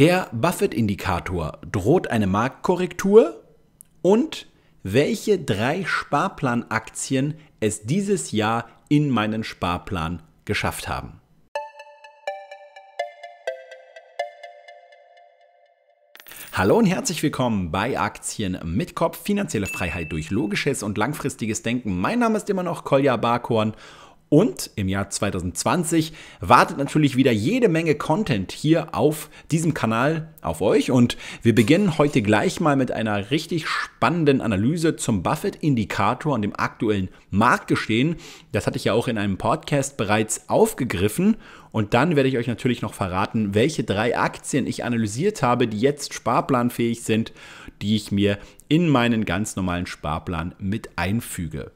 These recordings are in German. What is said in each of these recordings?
Der Buffett-Indikator droht eine Marktkorrektur und welche drei Sparplanaktien es dieses Jahr in meinen Sparplan geschafft haben. Hallo und herzlich willkommen bei Aktien mit Kopf, finanzielle Freiheit durch logisches und langfristiges Denken. Mein Name ist immer noch Kolja Barkhorn und im Jahr 2020 wartet natürlich wieder jede Menge Content hier auf diesem Kanal auf euch. Und wir beginnen heute gleich mal mit einer richtig spannenden Analyse zum Buffett-Indikator und dem aktuellen Marktgeschehen. Das hatte ich ja auch in einem Podcast bereits aufgegriffen. Und dann werde ich euch natürlich noch verraten, welche drei Aktien ich analysiert habe, die jetzt sparplanfähig sind, die ich mir in meinen ganz normalen Sparplan mit einfüge.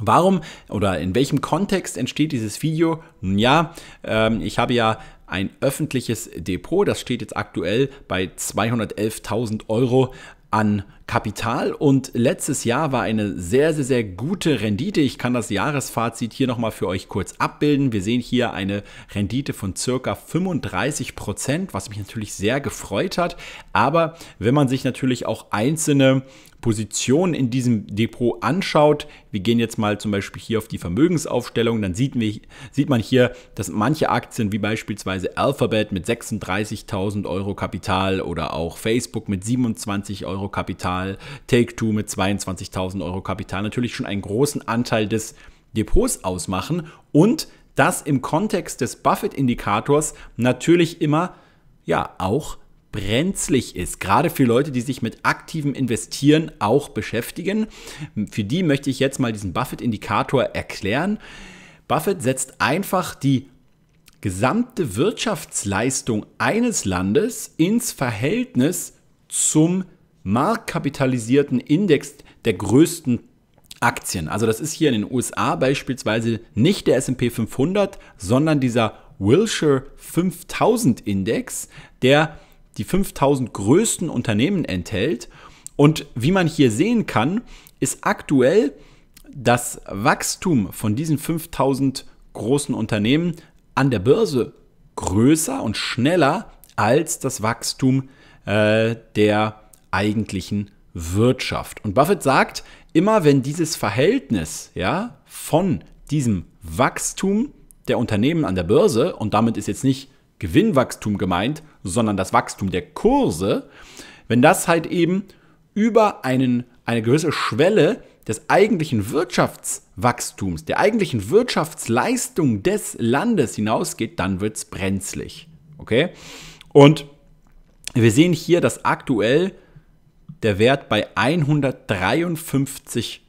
Warum oder in welchem Kontext entsteht dieses Video? Nun ja, ähm, ich habe ja ein öffentliches Depot, das steht jetzt aktuell bei 211.000 Euro an Kapital. Und letztes Jahr war eine sehr, sehr, sehr gute Rendite. Ich kann das Jahresfazit hier nochmal für euch kurz abbilden. Wir sehen hier eine Rendite von circa 35 Prozent, was mich natürlich sehr gefreut hat. Aber wenn man sich natürlich auch einzelne Positionen in diesem Depot anschaut, wir gehen jetzt mal zum Beispiel hier auf die Vermögensaufstellung, dann sieht, wir, sieht man hier, dass manche Aktien wie beispielsweise Alphabet mit 36.000 Euro Kapital oder auch Facebook mit 27 Euro Kapital Kapital, Take-Two mit 22.000 Euro Kapital natürlich schon einen großen Anteil des Depots ausmachen und das im Kontext des Buffett-Indikators natürlich immer ja auch brenzlig ist, gerade für Leute, die sich mit aktivem Investieren auch beschäftigen. Für die möchte ich jetzt mal diesen Buffett-Indikator erklären. Buffett setzt einfach die gesamte Wirtschaftsleistung eines Landes ins Verhältnis zum marktkapitalisierten Index der größten Aktien. Also das ist hier in den USA beispielsweise nicht der SP 500, sondern dieser Wilshire 5000 Index, der die 5000 größten Unternehmen enthält. Und wie man hier sehen kann, ist aktuell das Wachstum von diesen 5000 großen Unternehmen an der Börse größer und schneller als das Wachstum äh, der eigentlichen Wirtschaft. Und Buffett sagt, immer wenn dieses Verhältnis ja, von diesem Wachstum der Unternehmen an der Börse, und damit ist jetzt nicht Gewinnwachstum gemeint, sondern das Wachstum der Kurse, wenn das halt eben über einen, eine gewisse Schwelle des eigentlichen Wirtschaftswachstums, der eigentlichen Wirtschaftsleistung des Landes hinausgeht, dann wird es brenzlig. Okay? Und wir sehen hier, dass aktuell der Wert bei 153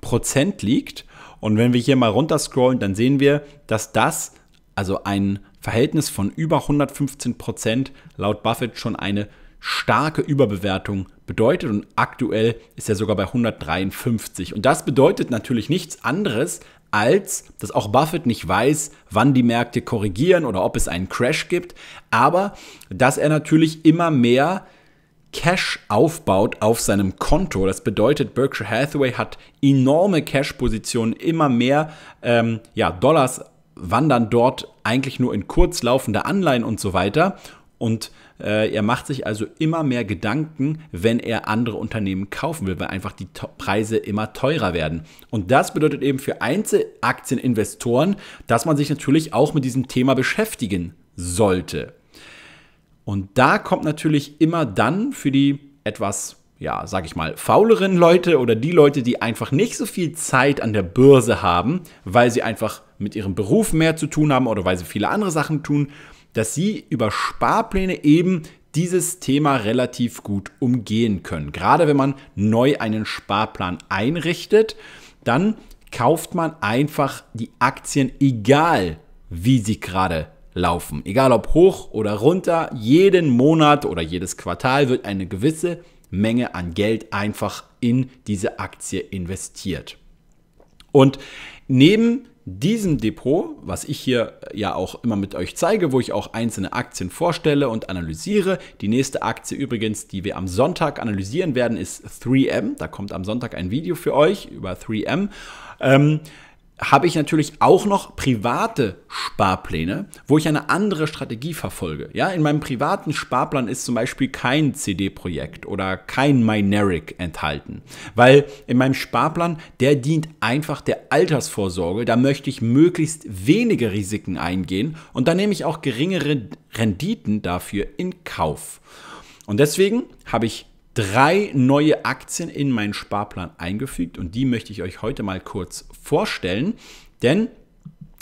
Prozent liegt. Und wenn wir hier mal runterscrollen, dann sehen wir, dass das, also ein Verhältnis von über 115 Prozent, laut Buffett schon eine starke Überbewertung bedeutet und aktuell ist er sogar bei 153. Und das bedeutet natürlich nichts anderes, als dass auch Buffett nicht weiß, wann die Märkte korrigieren oder ob es einen Crash gibt, aber dass er natürlich immer mehr Cash aufbaut auf seinem Konto. Das bedeutet, Berkshire Hathaway hat enorme Cash-Positionen, immer mehr ähm, ja, Dollars wandern dort eigentlich nur in kurzlaufende Anleihen und so weiter. Und äh, er macht sich also immer mehr Gedanken, wenn er andere Unternehmen kaufen will, weil einfach die Preise immer teurer werden. Und das bedeutet eben für Einzelaktieninvestoren, dass man sich natürlich auch mit diesem Thema beschäftigen sollte. Und da kommt natürlich immer dann für die etwas, ja, sag ich mal, fauleren Leute oder die Leute, die einfach nicht so viel Zeit an der Börse haben, weil sie einfach mit ihrem Beruf mehr zu tun haben oder weil sie viele andere Sachen tun, dass sie über Sparpläne eben dieses Thema relativ gut umgehen können. Gerade wenn man neu einen Sparplan einrichtet, dann kauft man einfach die Aktien, egal wie sie gerade laufen. Egal ob hoch oder runter, jeden Monat oder jedes Quartal wird eine gewisse Menge an Geld einfach in diese Aktie investiert. Und neben diesem Depot, was ich hier äh, ja auch immer mit euch zeige, wo ich auch einzelne Aktien vorstelle und analysiere. Die nächste Aktie übrigens, die wir am Sonntag analysieren werden, ist 3M. Da kommt am Sonntag ein Video für euch über 3M. Ähm, habe ich natürlich auch noch private Sparpläne, wo ich eine andere Strategie verfolge. Ja, in meinem privaten Sparplan ist zum Beispiel kein CD-Projekt oder kein Mineric enthalten, weil in meinem Sparplan, der dient einfach der Altersvorsorge. Da möchte ich möglichst wenige Risiken eingehen und da nehme ich auch geringere Renditen dafür in Kauf. Und deswegen habe ich drei neue Aktien in meinen Sparplan eingefügt und die möchte ich euch heute mal kurz vorstellen, denn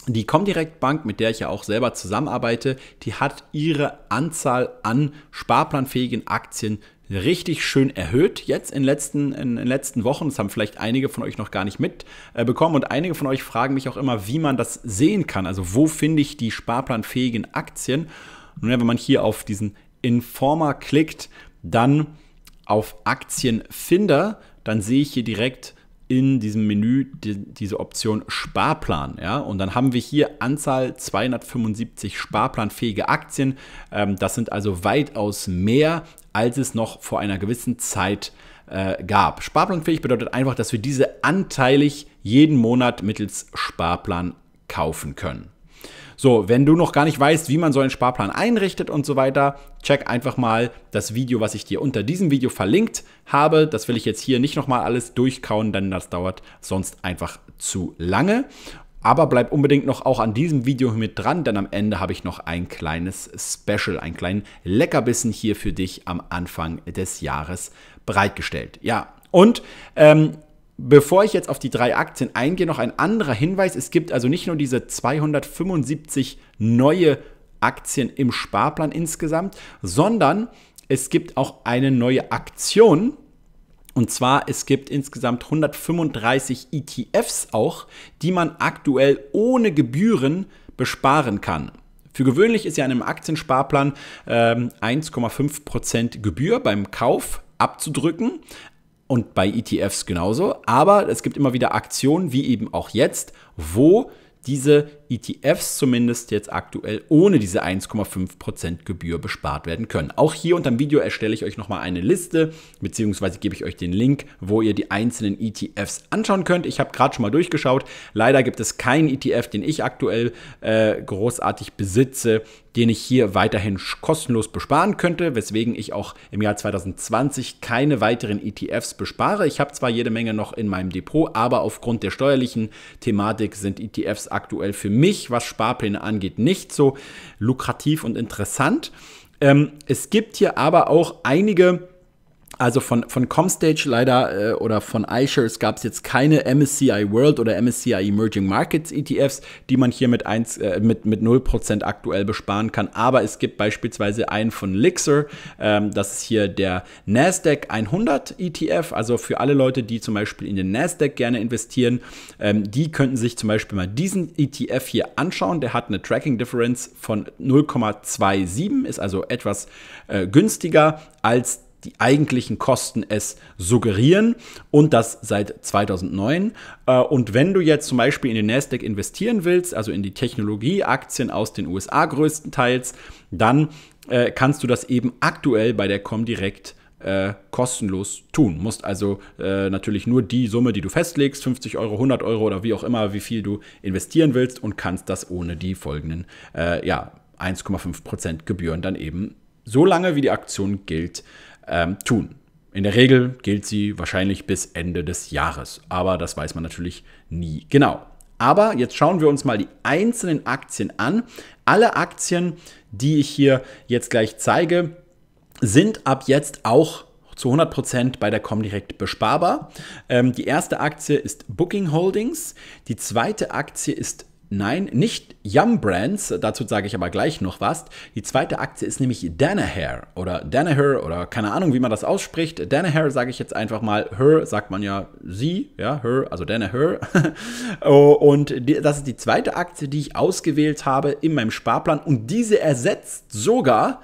die Comdirect Bank, mit der ich ja auch selber zusammenarbeite, die hat ihre Anzahl an sparplanfähigen Aktien richtig schön erhöht jetzt in den letzten, in, den letzten Wochen. Das haben vielleicht einige von euch noch gar nicht mitbekommen und einige von euch fragen mich auch immer, wie man das sehen kann. Also wo finde ich die sparplanfähigen Aktien? Nun, wenn man hier auf diesen Informer klickt, dann auf Aktienfinder, dann sehe ich hier direkt in diesem Menü die, diese Option Sparplan. Ja? Und dann haben wir hier Anzahl 275 sparplanfähige Aktien. Ähm, das sind also weitaus mehr, als es noch vor einer gewissen Zeit äh, gab. Sparplanfähig bedeutet einfach, dass wir diese anteilig jeden Monat mittels Sparplan kaufen können. So, wenn du noch gar nicht weißt, wie man so einen Sparplan einrichtet und so weiter, check einfach mal das Video, was ich dir unter diesem Video verlinkt habe. Das will ich jetzt hier nicht nochmal alles durchkauen, denn das dauert sonst einfach zu lange. Aber bleib unbedingt noch auch an diesem Video mit dran, denn am Ende habe ich noch ein kleines Special, einen kleinen Leckerbissen hier für dich am Anfang des Jahres bereitgestellt. Ja, und ähm, Bevor ich jetzt auf die drei Aktien eingehe, noch ein anderer Hinweis. Es gibt also nicht nur diese 275 neue Aktien im Sparplan insgesamt, sondern es gibt auch eine neue Aktion. Und zwar, es gibt insgesamt 135 ETFs auch, die man aktuell ohne Gebühren besparen kann. Für gewöhnlich ist ja in einem Aktiensparplan ähm, 1,5% Gebühr beim Kauf abzudrücken und bei ETFs genauso. Aber es gibt immer wieder Aktionen, wie eben auch jetzt, wo diese ETFs zumindest jetzt aktuell ohne diese 1,5% Gebühr bespart werden können. Auch hier unter dem Video erstelle ich euch nochmal eine Liste, beziehungsweise gebe ich euch den Link, wo ihr die einzelnen ETFs anschauen könnt. Ich habe gerade schon mal durchgeschaut. Leider gibt es keinen ETF, den ich aktuell äh, großartig besitze, den ich hier weiterhin kostenlos besparen könnte, weswegen ich auch im Jahr 2020 keine weiteren ETFs bespare. Ich habe zwar jede Menge noch in meinem Depot, aber aufgrund der steuerlichen Thematik sind ETFs aktuell für mich, was Sparpläne angeht, nicht so lukrativ und interessant. Ähm, es gibt hier aber auch einige also von, von Comstage leider äh, oder von iShares gab es jetzt keine MSCI World oder MSCI Emerging Markets ETFs, die man hier mit, 1, äh, mit, mit 0% aktuell besparen kann. Aber es gibt beispielsweise einen von Lixer, ähm, das ist hier der NASDAQ 100 ETF. Also für alle Leute, die zum Beispiel in den NASDAQ gerne investieren, ähm, die könnten sich zum Beispiel mal diesen ETF hier anschauen. Der hat eine Tracking Difference von 0,27, ist also etwas äh, günstiger als die die eigentlichen Kosten es suggerieren und das seit 2009. Äh, und wenn du jetzt zum Beispiel in den Nasdaq investieren willst, also in die Technologieaktien aus den USA größtenteils, dann äh, kannst du das eben aktuell bei der Comdirect äh, kostenlos tun. Musst also äh, natürlich nur die Summe, die du festlegst, 50 Euro, 100 Euro oder wie auch immer, wie viel du investieren willst und kannst das ohne die folgenden ja, 1,5% Gebühren dann eben so lange, wie die Aktion gilt, ähm, tun. In der Regel gilt sie wahrscheinlich bis Ende des Jahres, aber das weiß man natürlich nie genau. Aber jetzt schauen wir uns mal die einzelnen Aktien an. Alle Aktien, die ich hier jetzt gleich zeige, sind ab jetzt auch zu 100% bei der Comdirect besparbar. Ähm, die erste Aktie ist Booking Holdings, die zweite Aktie ist Nein, nicht Yum Brands, dazu sage ich aber gleich noch was. Die zweite Aktie ist nämlich Danaher oder Danaher oder keine Ahnung, wie man das ausspricht. Danaher sage ich jetzt einfach mal, her sagt man ja sie, ja, her, also Danaher. Oh, und das ist die zweite Aktie, die ich ausgewählt habe in meinem Sparplan und diese ersetzt sogar äh,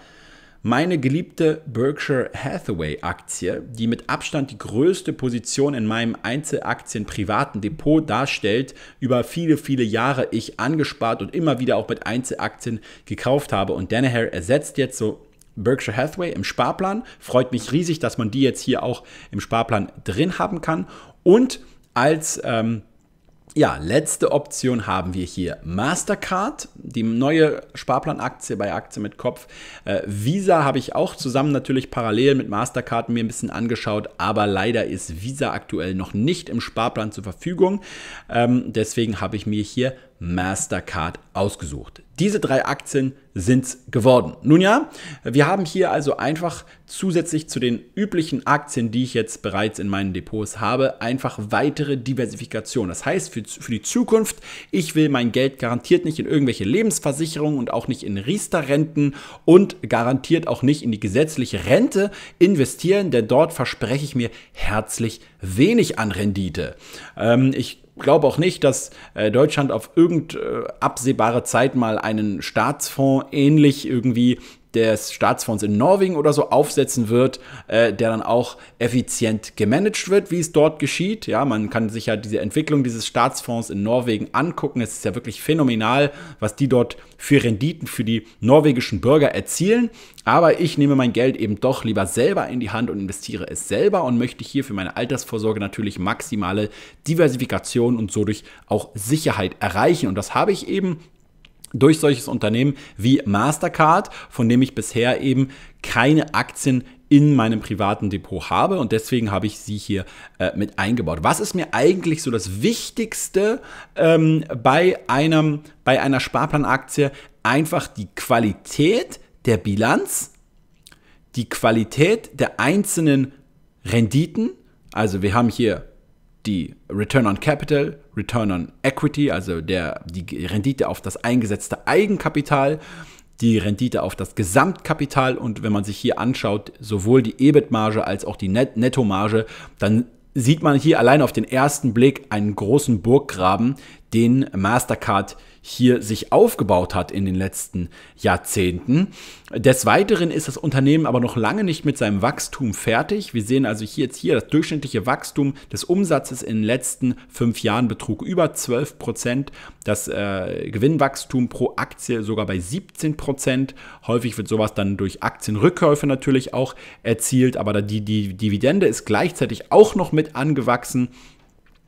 meine geliebte Berkshire Hathaway Aktie, die mit Abstand die größte Position in meinem Einzelaktien privaten Depot darstellt, über viele, viele Jahre ich angespart und immer wieder auch mit Einzelaktien gekauft habe. Und Danaher ersetzt jetzt so Berkshire Hathaway im Sparplan. Freut mich riesig, dass man die jetzt hier auch im Sparplan drin haben kann. Und als ähm, ja, letzte Option haben wir hier Mastercard, die neue Sparplanaktie bei Aktie mit Kopf. Äh, Visa habe ich auch zusammen natürlich parallel mit Mastercard mir ein bisschen angeschaut, aber leider ist Visa aktuell noch nicht im Sparplan zur Verfügung. Ähm, deswegen habe ich mir hier Mastercard ausgesucht. Diese drei Aktien sind es geworden. Nun ja, wir haben hier also einfach zusätzlich zu den üblichen Aktien, die ich jetzt bereits in meinen Depots habe, einfach weitere Diversifikation. Das heißt, für, für die Zukunft, ich will mein Geld garantiert nicht in irgendwelche Lebensversicherungen und auch nicht in Riester-Renten und garantiert auch nicht in die gesetzliche Rente investieren, denn dort verspreche ich mir herzlich wenig an Rendite. Ähm, ich glaube auch nicht, dass äh, Deutschland auf irgend äh, absehbare Zeit mal einen Staatsfonds ähnlich irgendwie des Staatsfonds in Norwegen oder so aufsetzen wird, äh, der dann auch effizient gemanagt wird, wie es dort geschieht. Ja, man kann sich ja diese Entwicklung dieses Staatsfonds in Norwegen angucken. Es ist ja wirklich phänomenal, was die dort für Renditen für die norwegischen Bürger erzielen. Aber ich nehme mein Geld eben doch lieber selber in die Hand und investiere es selber und möchte hier für meine Altersvorsorge natürlich maximale Diversifikation und so durch auch Sicherheit erreichen. Und das habe ich eben durch solches Unternehmen wie Mastercard, von dem ich bisher eben keine Aktien in meinem privaten Depot habe und deswegen habe ich sie hier äh, mit eingebaut. Was ist mir eigentlich so das Wichtigste ähm, bei, einem, bei einer Sparplanaktie? Einfach die Qualität der Bilanz, die Qualität der einzelnen Renditen. Also wir haben hier die Return on Capital, Return on Equity, also der, die Rendite auf das eingesetzte Eigenkapital, die Rendite auf das Gesamtkapital und wenn man sich hier anschaut, sowohl die EBIT-Marge als auch die Net Netto-Marge, dann sieht man hier allein auf den ersten Blick einen großen Burggraben, den Mastercard hier sich aufgebaut hat in den letzten Jahrzehnten. Des Weiteren ist das Unternehmen aber noch lange nicht mit seinem Wachstum fertig. Wir sehen also hier jetzt hier das durchschnittliche Wachstum des Umsatzes in den letzten fünf Jahren betrug über 12 Prozent. Das äh, Gewinnwachstum pro Aktie sogar bei 17 Prozent. Häufig wird sowas dann durch Aktienrückkäufe natürlich auch erzielt, aber die, die Dividende ist gleichzeitig auch noch mit angewachsen.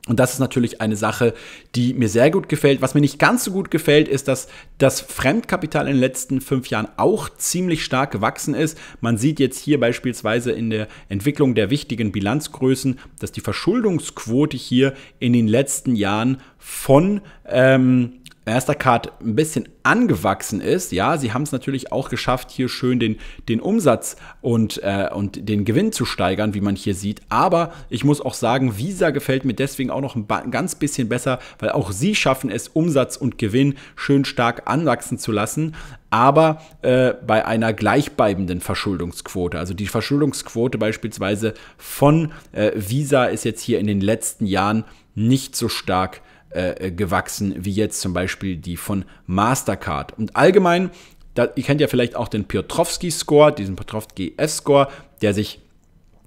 Und das ist natürlich eine Sache, die mir sehr gut gefällt. Was mir nicht ganz so gut gefällt, ist, dass das Fremdkapital in den letzten fünf Jahren auch ziemlich stark gewachsen ist. Man sieht jetzt hier beispielsweise in der Entwicklung der wichtigen Bilanzgrößen, dass die Verschuldungsquote hier in den letzten Jahren von ähm, Erster Card ein bisschen angewachsen ist. Ja, sie haben es natürlich auch geschafft, hier schön den, den Umsatz und, äh, und den Gewinn zu steigern, wie man hier sieht. Aber ich muss auch sagen, Visa gefällt mir deswegen auch noch ein, ein ganz bisschen besser, weil auch sie schaffen es, Umsatz und Gewinn schön stark anwachsen zu lassen aber äh, bei einer gleichbleibenden Verschuldungsquote. Also die Verschuldungsquote beispielsweise von äh, Visa ist jetzt hier in den letzten Jahren nicht so stark äh, äh, gewachsen, wie jetzt zum Beispiel die von Mastercard. Und allgemein, da, ihr kennt ja vielleicht auch den Piotrowski-Score, diesen Piotrowski-F-Score, der sich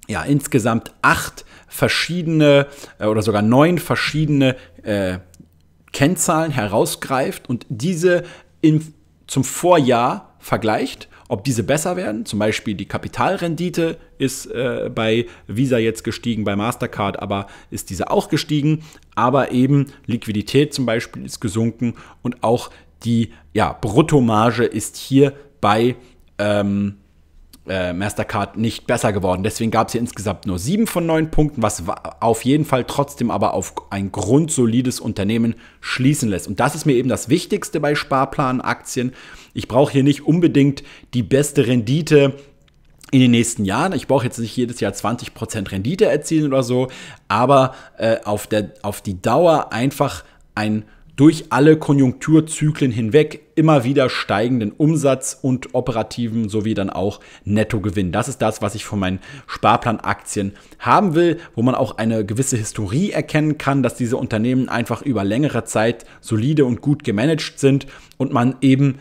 ja insgesamt acht verschiedene äh, oder sogar neun verschiedene äh, Kennzahlen herausgreift und diese im, zum Vorjahr vergleicht ob diese besser werden, zum Beispiel die Kapitalrendite ist äh, bei Visa jetzt gestiegen, bei Mastercard aber ist diese auch gestiegen, aber eben Liquidität zum Beispiel ist gesunken und auch die ja, Bruttomarge ist hier bei ähm, äh, Mastercard nicht besser geworden. Deswegen gab es hier insgesamt nur sieben von neun Punkten, was auf jeden Fall trotzdem aber auf ein grundsolides Unternehmen schließen lässt. Und das ist mir eben das Wichtigste bei Sparplanaktien. Ich brauche hier nicht unbedingt die beste Rendite in den nächsten Jahren. Ich brauche jetzt nicht jedes Jahr 20% Rendite erzielen oder so, aber äh, auf, der, auf die Dauer einfach ein durch alle Konjunkturzyklen hinweg immer wieder steigenden Umsatz und operativen sowie dann auch Nettogewinn. Das ist das, was ich von meinen Sparplanaktien haben will, wo man auch eine gewisse Historie erkennen kann, dass diese Unternehmen einfach über längere Zeit solide und gut gemanagt sind und man eben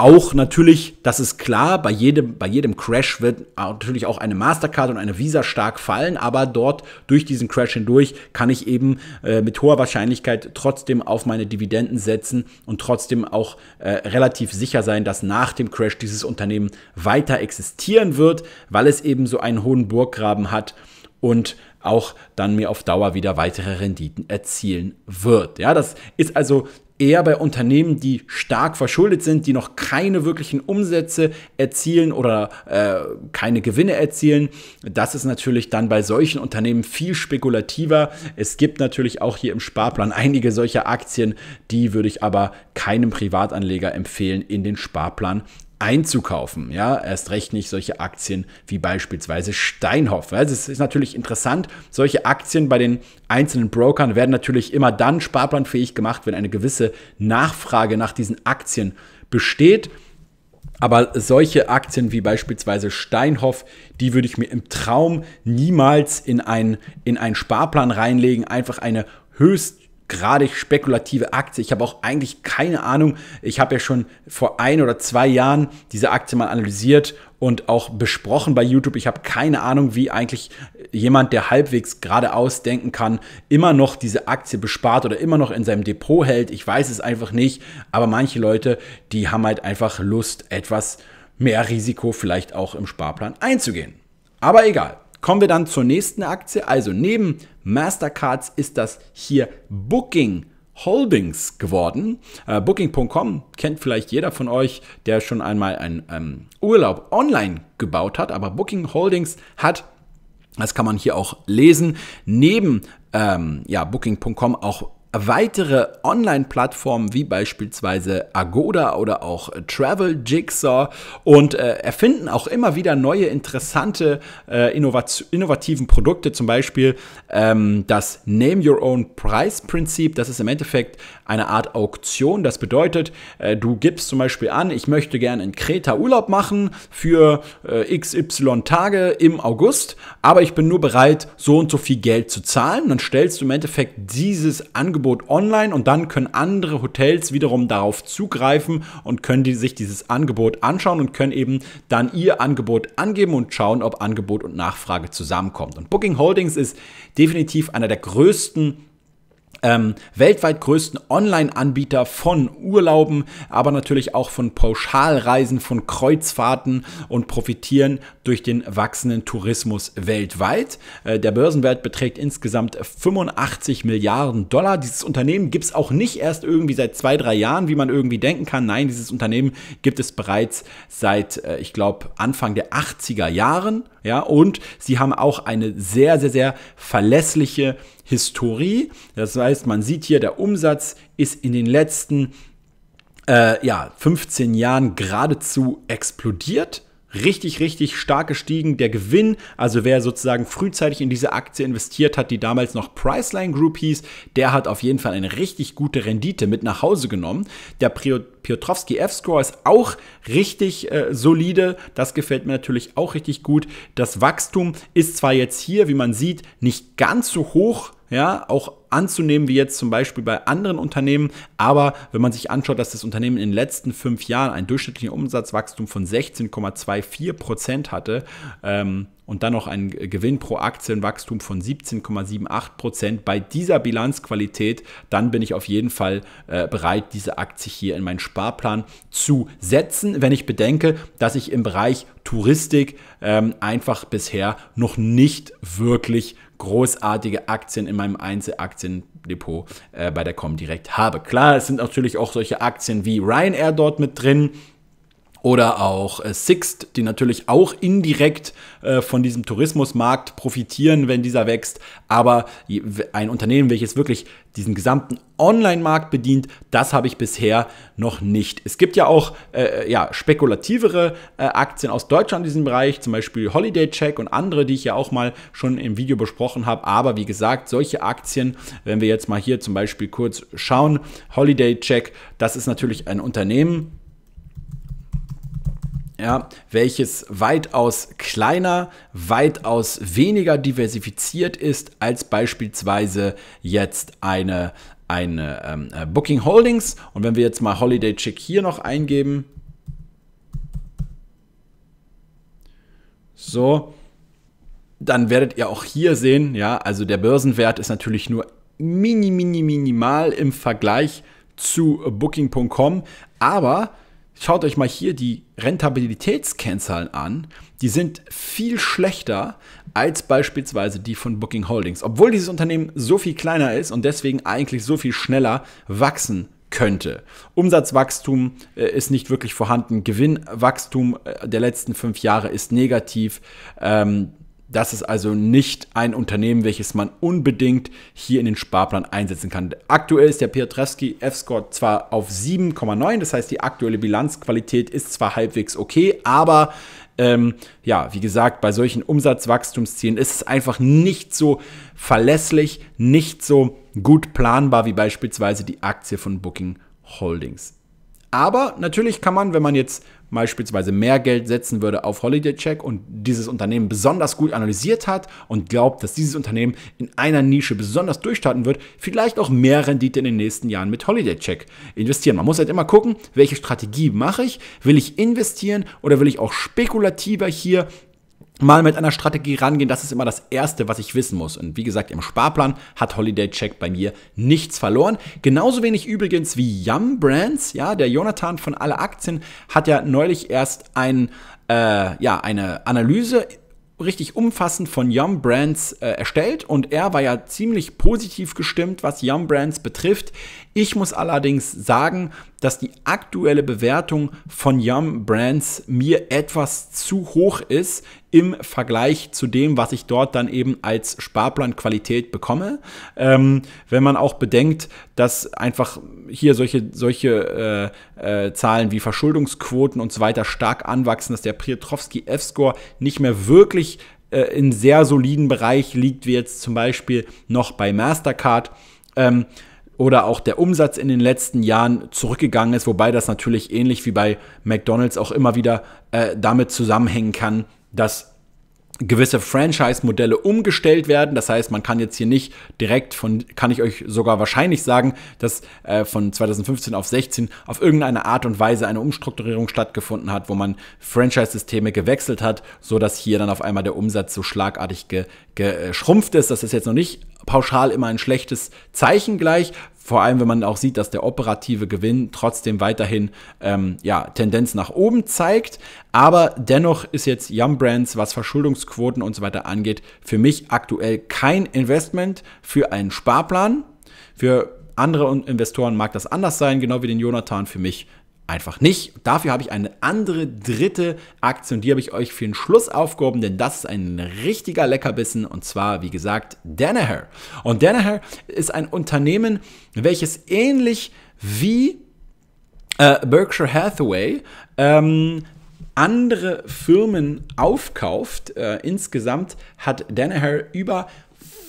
auch natürlich, das ist klar, bei jedem, bei jedem Crash wird natürlich auch eine Mastercard und eine Visa stark fallen, aber dort durch diesen Crash hindurch kann ich eben äh, mit hoher Wahrscheinlichkeit trotzdem auf meine Dividenden setzen und trotzdem auch äh, relativ sicher sein, dass nach dem Crash dieses Unternehmen weiter existieren wird, weil es eben so einen hohen Burggraben hat und auch dann mir auf Dauer wieder weitere Renditen erzielen wird. Ja, das ist also eher bei Unternehmen, die stark verschuldet sind, die noch keine wirklichen Umsätze erzielen oder äh, keine Gewinne erzielen. Das ist natürlich dann bei solchen Unternehmen viel spekulativer. Es gibt natürlich auch hier im Sparplan einige solcher Aktien, die würde ich aber keinem Privatanleger empfehlen, in den Sparplan einzukaufen. Ja, erst recht nicht solche Aktien wie beispielsweise Steinhoff. Also es ist natürlich interessant, solche Aktien bei den einzelnen Brokern werden natürlich immer dann sparplanfähig gemacht, wenn eine gewisse Nachfrage nach diesen Aktien besteht. Aber solche Aktien wie beispielsweise Steinhoff, die würde ich mir im Traum niemals in, ein, in einen Sparplan reinlegen. Einfach eine höchst gerade spekulative Aktie. Ich habe auch eigentlich keine Ahnung. Ich habe ja schon vor ein oder zwei Jahren diese Aktie mal analysiert und auch besprochen bei YouTube. Ich habe keine Ahnung, wie eigentlich jemand, der halbwegs geradeaus denken kann, immer noch diese Aktie bespart oder immer noch in seinem Depot hält. Ich weiß es einfach nicht. Aber manche Leute, die haben halt einfach Lust, etwas mehr Risiko vielleicht auch im Sparplan einzugehen. Aber egal. Kommen wir dann zur nächsten Aktie. Also neben Mastercards ist das hier Booking. Holdings geworden. Uh, äh, Booking.com kennt vielleicht jeder von euch, der schon einmal einen ähm, Urlaub online gebaut hat, aber Booking Holdings hat, das kann man hier auch lesen, neben ähm, ja, Booking.com auch weitere Online-Plattformen wie beispielsweise Agoda oder auch Travel Jigsaw und äh, erfinden auch immer wieder neue interessante äh, Innovat innovativen Produkte, zum Beispiel ähm, das Name Your Own Price Prinzip. Das ist im Endeffekt eine Art Auktion. Das bedeutet, äh, du gibst zum Beispiel an, ich möchte gerne in Kreta Urlaub machen für äh, XY Tage im August, aber ich bin nur bereit, so und so viel Geld zu zahlen. Dann stellst du im Endeffekt dieses Angebot Angebot online und dann können andere Hotels wiederum darauf zugreifen und können die sich dieses Angebot anschauen und können eben dann ihr Angebot angeben und schauen, ob Angebot und Nachfrage zusammenkommt. Und Booking Holdings ist definitiv einer der größten ähm, weltweit größten Online-Anbieter von Urlauben, aber natürlich auch von Pauschalreisen, von Kreuzfahrten und profitieren durch den wachsenden Tourismus weltweit. Äh, der Börsenwert beträgt insgesamt 85 Milliarden Dollar. Dieses Unternehmen gibt es auch nicht erst irgendwie seit zwei, drei Jahren, wie man irgendwie denken kann. Nein, dieses Unternehmen gibt es bereits seit, äh, ich glaube, Anfang der 80er Jahren. Ja, und sie haben auch eine sehr, sehr, sehr verlässliche Historie. Das heißt, man sieht hier, der Umsatz ist in den letzten äh, ja, 15 Jahren geradezu explodiert richtig, richtig stark gestiegen. Der Gewinn, also wer sozusagen frühzeitig in diese Aktie investiert hat, die damals noch Priceline Group hieß, der hat auf jeden Fall eine richtig gute Rendite mit nach Hause genommen. Der Piotrowski F-Score ist auch richtig äh, solide. Das gefällt mir natürlich auch richtig gut. Das Wachstum ist zwar jetzt hier, wie man sieht, nicht ganz so hoch, ja, auch anzunehmen, wie jetzt zum Beispiel bei anderen Unternehmen. Aber wenn man sich anschaut, dass das Unternehmen in den letzten fünf Jahren ein durchschnittliches Umsatzwachstum von 16,24 Prozent hatte, ähm, und dann noch ein Gewinn pro Aktienwachstum von 17,78 Prozent. Bei dieser Bilanzqualität, dann bin ich auf jeden Fall äh, bereit, diese Aktie hier in meinen Sparplan zu setzen, wenn ich bedenke, dass ich im Bereich Touristik ähm, einfach bisher noch nicht wirklich großartige Aktien in meinem Einzelaktiendepot äh, bei der Comdirect habe. Klar, es sind natürlich auch solche Aktien wie Ryanair dort mit drin oder auch äh, Sixt, die natürlich auch indirekt äh, von diesem Tourismusmarkt profitieren, wenn dieser wächst. Aber ein Unternehmen, welches wirklich diesen gesamten Online-Markt bedient, das habe ich bisher noch nicht. Es gibt ja auch äh, äh, ja, spekulativere äh, Aktien aus Deutschland in diesem Bereich, zum Beispiel Holiday Check und andere, die ich ja auch mal schon im Video besprochen habe. Aber wie gesagt, solche Aktien, wenn wir jetzt mal hier zum Beispiel kurz schauen, Holiday Check, das ist natürlich ein Unternehmen, ja, welches weitaus kleiner, weitaus weniger diversifiziert ist als beispielsweise jetzt eine, eine ähm, äh, Booking Holdings. Und wenn wir jetzt mal Holiday Check hier noch eingeben, so, dann werdet ihr auch hier sehen, ja, also der Börsenwert ist natürlich nur mini, mini, minimal im Vergleich zu Booking.com, aber Schaut euch mal hier die Rentabilitätskennzahlen an. Die sind viel schlechter als beispielsweise die von Booking Holdings, obwohl dieses Unternehmen so viel kleiner ist und deswegen eigentlich so viel schneller wachsen könnte. Umsatzwachstum äh, ist nicht wirklich vorhanden, Gewinnwachstum äh, der letzten fünf Jahre ist negativ, ähm, das ist also nicht ein Unternehmen, welches man unbedingt hier in den Sparplan einsetzen kann. Aktuell ist der Piotrowski F-Score zwar auf 7,9, das heißt die aktuelle Bilanzqualität ist zwar halbwegs okay, aber ähm, ja, wie gesagt, bei solchen Umsatzwachstumszielen ist es einfach nicht so verlässlich, nicht so gut planbar wie beispielsweise die Aktie von Booking Holdings. Aber natürlich kann man, wenn man jetzt beispielsweise mehr Geld setzen würde auf Holiday Check und dieses Unternehmen besonders gut analysiert hat und glaubt, dass dieses Unternehmen in einer Nische besonders durchstarten wird, vielleicht auch mehr Rendite in den nächsten Jahren mit Holiday Check investieren. Man muss halt immer gucken, welche Strategie mache ich? Will ich investieren oder will ich auch spekulativer hier mal mit einer Strategie rangehen, das ist immer das Erste, was ich wissen muss. Und wie gesagt, im Sparplan hat Holiday Check bei mir nichts verloren. Genauso wenig übrigens wie Yum Brands. Ja, der Jonathan von Alle Aktien hat ja neulich erst ein, äh, ja, eine Analyse richtig umfassend von Yum Brands äh, erstellt und er war ja ziemlich positiv gestimmt, was Yum Brands betrifft. Ich muss allerdings sagen, dass die aktuelle Bewertung von Yum Brands mir etwas zu hoch ist im Vergleich zu dem, was ich dort dann eben als Sparplanqualität bekomme. Ähm, wenn man auch bedenkt, dass einfach hier solche, solche äh, äh, Zahlen wie Verschuldungsquoten und so weiter stark anwachsen, dass der Piotrowski-F-Score nicht mehr wirklich äh, in sehr soliden Bereich liegt, wie jetzt zum Beispiel noch bei Mastercard. Ähm, oder auch der Umsatz in den letzten Jahren zurückgegangen ist, wobei das natürlich ähnlich wie bei McDonald's auch immer wieder äh, damit zusammenhängen kann, dass gewisse Franchise-Modelle umgestellt werden. Das heißt, man kann jetzt hier nicht direkt von, kann ich euch sogar wahrscheinlich sagen, dass äh, von 2015 auf 16 auf irgendeine Art und Weise eine Umstrukturierung stattgefunden hat, wo man Franchise-Systeme gewechselt hat, sodass hier dann auf einmal der Umsatz so schlagartig ge, geschrumpft äh, ist. Das ist jetzt noch nicht pauschal immer ein schlechtes Zeichen gleich. Vor allem, wenn man auch sieht, dass der operative Gewinn trotzdem weiterhin ähm, ja, Tendenz nach oben zeigt. Aber dennoch ist jetzt Yum Brands, was Verschuldungsquoten und so weiter angeht, für mich aktuell kein Investment für einen Sparplan. Für andere Investoren mag das anders sein, genau wie den Jonathan. Für mich einfach nicht. Dafür habe ich eine andere dritte Aktie und die habe ich euch für den Schluss aufgehoben, denn das ist ein richtiger Leckerbissen und zwar, wie gesagt, Danaher. Und Danaher ist ein Unternehmen, welches ähnlich wie äh, Berkshire Hathaway ähm, andere Firmen aufkauft. Äh, insgesamt hat Danaher über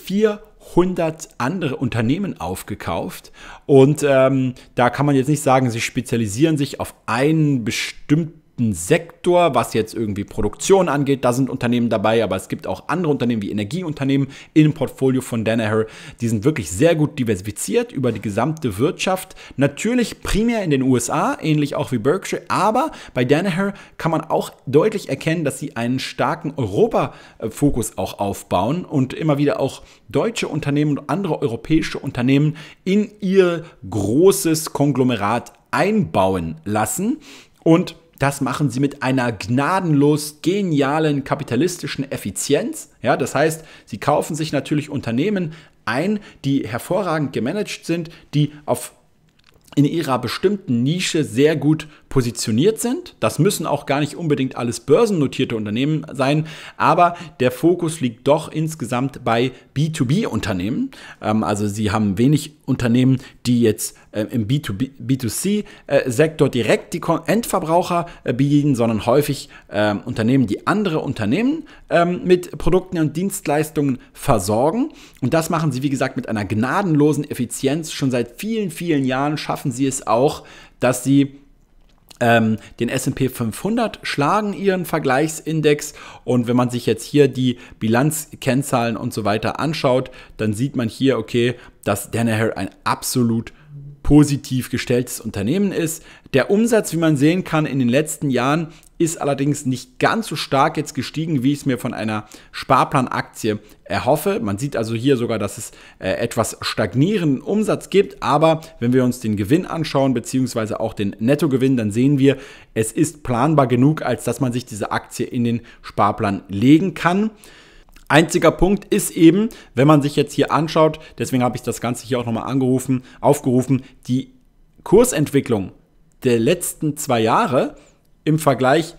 400 100 andere Unternehmen aufgekauft. Und ähm, da kann man jetzt nicht sagen, sie spezialisieren sich auf einen bestimmten Sektor, was jetzt irgendwie Produktion angeht, da sind Unternehmen dabei, aber es gibt auch andere Unternehmen wie Energieunternehmen im Portfolio von Danaher, die sind wirklich sehr gut diversifiziert über die gesamte Wirtschaft. Natürlich primär in den USA, ähnlich auch wie Berkshire, aber bei Danaher kann man auch deutlich erkennen, dass sie einen starken Europa-Fokus auch aufbauen und immer wieder auch deutsche Unternehmen und andere europäische Unternehmen in ihr großes Konglomerat einbauen lassen und das machen sie mit einer gnadenlos genialen kapitalistischen Effizienz. Ja, das heißt, sie kaufen sich natürlich Unternehmen ein, die hervorragend gemanagt sind, die auf in ihrer bestimmten Nische sehr gut positioniert sind. Das müssen auch gar nicht unbedingt alles börsennotierte Unternehmen sein, aber der Fokus liegt doch insgesamt bei B2B-Unternehmen. Ähm, also sie haben wenig Unternehmen, die jetzt äh, im B2B, B2C-Sektor äh, direkt die Endverbraucher äh, bedienen, sondern häufig ähm, Unternehmen, die andere Unternehmen ähm, mit Produkten und Dienstleistungen versorgen. Und das machen sie, wie gesagt, mit einer gnadenlosen Effizienz. Schon seit vielen, vielen Jahren schaffen sie es auch, dass sie ähm, den SP 500 schlagen ihren Vergleichsindex. Und wenn man sich jetzt hier die Bilanzkennzahlen und so weiter anschaut, dann sieht man hier, okay, dass Danaher ein absolut positiv gestelltes Unternehmen ist. Der Umsatz, wie man sehen kann, in den letzten Jahren ist allerdings nicht ganz so stark jetzt gestiegen, wie ich es mir von einer Sparplanaktie erhoffe. Man sieht also hier sogar, dass es äh, etwas stagnierenden Umsatz gibt, aber wenn wir uns den Gewinn anschauen, beziehungsweise auch den Nettogewinn, dann sehen wir, es ist planbar genug, als dass man sich diese Aktie in den Sparplan legen kann. Einziger Punkt ist eben, wenn man sich jetzt hier anschaut, deswegen habe ich das Ganze hier auch nochmal angerufen, aufgerufen, die Kursentwicklung der letzten zwei Jahre im Vergleich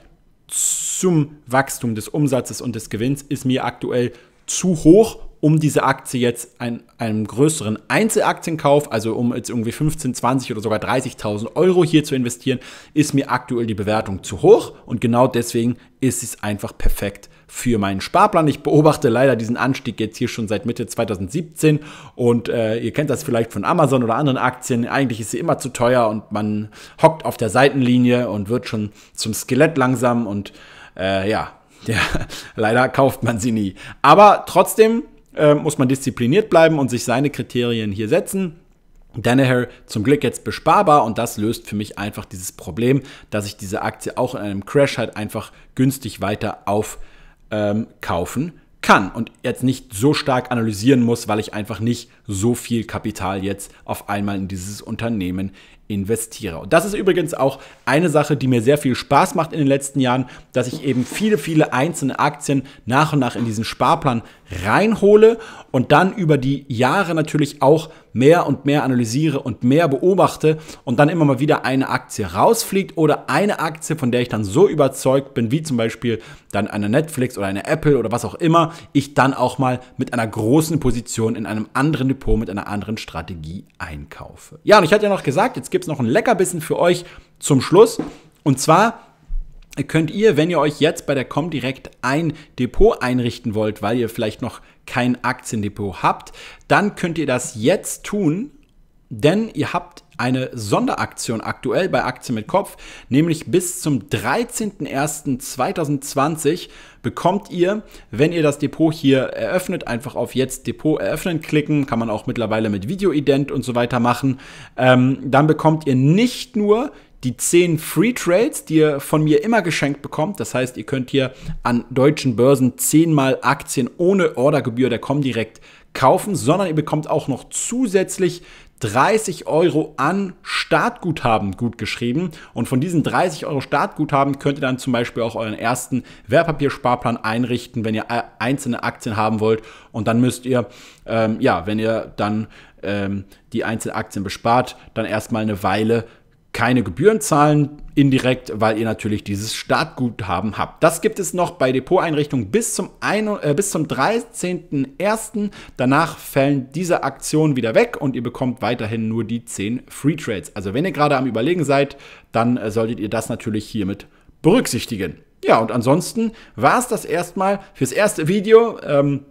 zum Wachstum des Umsatzes und des Gewinns ist mir aktuell zu hoch, um diese Aktie jetzt ein, einem größeren Einzelaktienkauf, also um jetzt irgendwie 15, 20 oder sogar 30.000 Euro hier zu investieren, ist mir aktuell die Bewertung zu hoch und genau deswegen ist es einfach perfekt für meinen Sparplan. Ich beobachte leider diesen Anstieg jetzt hier schon seit Mitte 2017 und äh, ihr kennt das vielleicht von Amazon oder anderen Aktien. Eigentlich ist sie immer zu teuer und man hockt auf der Seitenlinie und wird schon zum Skelett langsam und äh, ja, ja, leider kauft man sie nie. Aber trotzdem äh, muss man diszipliniert bleiben und sich seine Kriterien hier setzen. Danaher zum Glück jetzt besparbar und das löst für mich einfach dieses Problem, dass ich diese Aktie auch in einem Crash halt einfach günstig weiter auf ähm, kaufen kann und jetzt nicht so stark analysieren muss, weil ich einfach nicht so viel Kapital jetzt auf einmal in dieses Unternehmen investiere. Und das ist übrigens auch eine Sache, die mir sehr viel Spaß macht in den letzten Jahren, dass ich eben viele, viele einzelne Aktien nach und nach in diesen Sparplan reinhole und dann über die Jahre natürlich auch mehr und mehr analysiere und mehr beobachte und dann immer mal wieder eine Aktie rausfliegt oder eine Aktie, von der ich dann so überzeugt bin, wie zum Beispiel dann eine Netflix oder eine Apple oder was auch immer, ich dann auch mal mit einer großen Position in einem anderen Depot mit einer anderen Strategie einkaufe. Ja, und ich hatte ja noch gesagt, jetzt gibt es noch ein Leckerbissen für euch zum Schluss und zwar könnt ihr, wenn ihr euch jetzt bei der Comdirect ein Depot einrichten wollt, weil ihr vielleicht noch kein Aktiendepot habt, dann könnt ihr das jetzt tun, denn ihr habt eine Sonderaktion aktuell bei Aktien mit Kopf, nämlich bis zum 13.01.2020 bekommt ihr, wenn ihr das Depot hier eröffnet, einfach auf jetzt Depot eröffnen klicken, kann man auch mittlerweile mit Videoident und so weiter machen, ähm, dann bekommt ihr nicht nur die 10 Free Trades, die ihr von mir immer geschenkt bekommt. Das heißt, ihr könnt hier an deutschen Börsen 10 mal Aktien ohne Ordergebühr der Comdirect kaufen, sondern ihr bekommt auch noch zusätzlich 30 Euro an Startguthaben gut geschrieben. Und von diesen 30 Euro Startguthaben könnt ihr dann zum Beispiel auch euren ersten Wertpapiersparplan einrichten, wenn ihr äh, einzelne Aktien haben wollt. Und dann müsst ihr, ähm, ja, wenn ihr dann ähm, die einzelnen Aktien bespart, dann erstmal eine Weile keine Gebühren zahlen, indirekt, weil ihr natürlich dieses Startguthaben habt. Das gibt es noch bei Depoteinrichtungen bis zum, äh, bis zum 13.01. Danach fällen diese Aktionen wieder weg und ihr bekommt weiterhin nur die 10 Free Trades. Also wenn ihr gerade am Überlegen seid, dann äh, solltet ihr das natürlich hiermit berücksichtigen. Ja, und ansonsten war es das erstmal fürs erste Video. Ähm,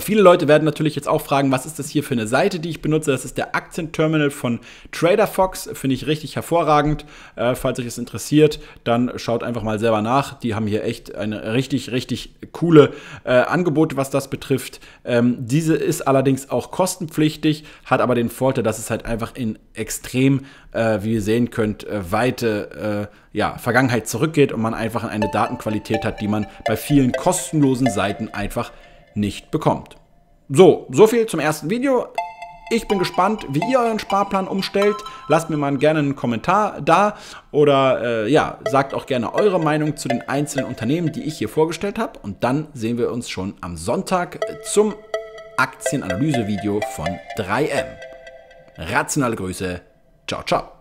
Viele Leute werden natürlich jetzt auch fragen, was ist das hier für eine Seite, die ich benutze? Das ist der Aktienterminal von TraderFox. Finde ich richtig hervorragend. Äh, falls euch das interessiert, dann schaut einfach mal selber nach. Die haben hier echt eine richtig, richtig coole äh, Angebote, was das betrifft. Ähm, diese ist allerdings auch kostenpflichtig, hat aber den Vorteil, dass es halt einfach in extrem, äh, wie ihr sehen könnt, äh, weite äh, ja, Vergangenheit zurückgeht und man einfach eine Datenqualität hat, die man bei vielen kostenlosen Seiten einfach nicht bekommt. So, so viel zum ersten Video. Ich bin gespannt, wie ihr euren Sparplan umstellt. Lasst mir mal gerne einen Kommentar da oder äh, ja, sagt auch gerne eure Meinung zu den einzelnen Unternehmen, die ich hier vorgestellt habe. Und dann sehen wir uns schon am Sonntag zum Aktienanalyse-Video von 3M. Rationale Grüße. Ciao, ciao.